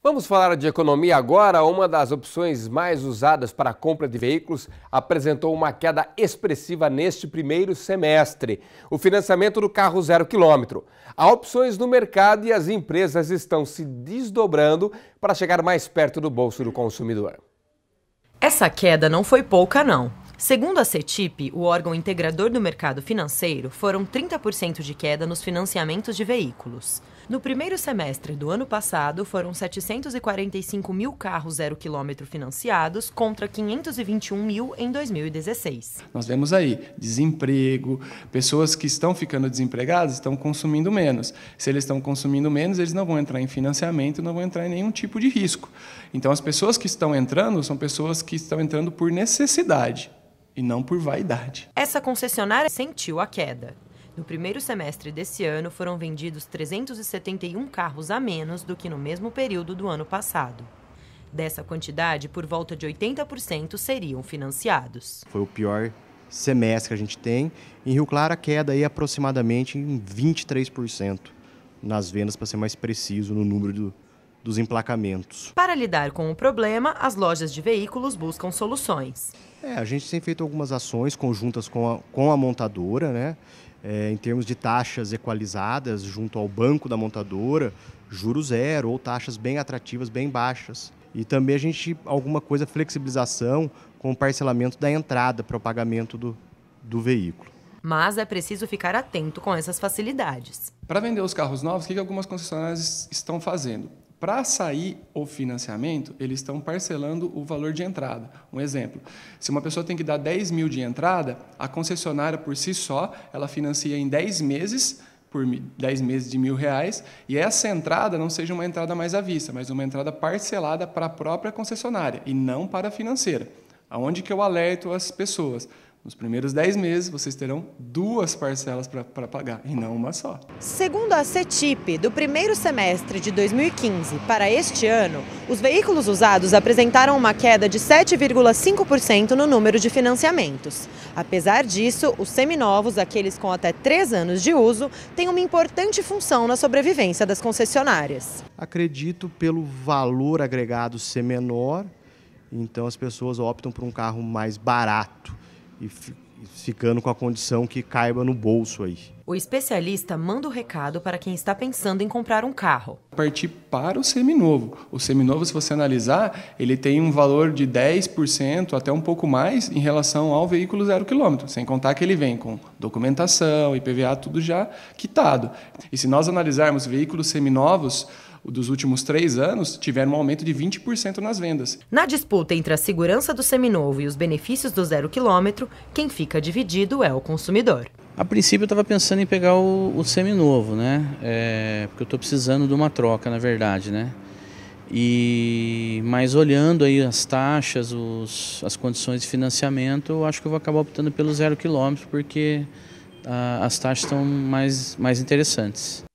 Vamos falar de economia agora. Uma das opções mais usadas para a compra de veículos apresentou uma queda expressiva neste primeiro semestre: o financiamento do carro zero quilômetro. Há opções no mercado e as empresas estão se desdobrando para chegar mais perto do bolso do consumidor. Essa queda não foi pouca, não. Segundo a CETIP, o órgão integrador do mercado financeiro, foram 30% de queda nos financiamentos de veículos. No primeiro semestre do ano passado, foram 745 mil carros zero quilômetro financiados contra 521 mil em 2016. Nós vemos aí desemprego, pessoas que estão ficando desempregadas estão consumindo menos. Se eles estão consumindo menos, eles não vão entrar em financiamento, não vão entrar em nenhum tipo de risco. Então, as pessoas que estão entrando são pessoas que estão entrando por necessidade e não por vaidade. Essa concessionária sentiu a queda. No primeiro semestre desse ano, foram vendidos 371 carros a menos do que no mesmo período do ano passado. Dessa quantidade, por volta de 80% seriam financiados. Foi o pior semestre que a gente tem. Em Rio Claro, a queda é aproximadamente em 23% nas vendas, para ser mais preciso no número do, dos emplacamentos. Para lidar com o problema, as lojas de veículos buscam soluções. É, a gente tem feito algumas ações conjuntas com a, com a montadora, né? É, em termos de taxas equalizadas junto ao banco da montadora, juro zero ou taxas bem atrativas, bem baixas. E também a gente, alguma coisa, flexibilização com o parcelamento da entrada para o pagamento do, do veículo. Mas é preciso ficar atento com essas facilidades. Para vender os carros novos, o que algumas concessionárias estão fazendo? Para sair o financiamento, eles estão parcelando o valor de entrada. Um exemplo, se uma pessoa tem que dar 10 mil de entrada, a concessionária por si só, ela financia em 10 meses, por 10 meses de mil reais, e essa entrada não seja uma entrada mais à vista, mas uma entrada parcelada para a própria concessionária e não para a financeira. Aonde que eu alerto as pessoas? Nos primeiros 10 meses, vocês terão duas parcelas para pagar e não uma só. Segundo a CETIP, do primeiro semestre de 2015 para este ano, os veículos usados apresentaram uma queda de 7,5% no número de financiamentos. Apesar disso, os seminovos, aqueles com até 3 anos de uso, têm uma importante função na sobrevivência das concessionárias. Acredito pelo valor agregado ser menor, então as pessoas optam por um carro mais barato e ficando com a condição que caiba no bolso aí. O especialista manda o recado para quem está pensando em comprar um carro. Partir para o seminovo. O seminovo, se você analisar, ele tem um valor de 10% até um pouco mais em relação ao veículo zero quilômetro, sem contar que ele vem com documentação, IPVA, tudo já quitado. E se nós analisarmos veículos seminovos, dos últimos três anos tiveram um aumento de 20% nas vendas. Na disputa entre a segurança do seminovo e os benefícios do zero quilômetro, quem fica dividido é o consumidor. A princípio eu estava pensando em pegar o, o seminovo, né? É, porque eu estou precisando de uma troca, na verdade, né? E, mas olhando aí as taxas, os, as condições de financiamento, eu acho que eu vou acabar optando pelo zero quilômetro, porque ah, as taxas estão mais, mais interessantes.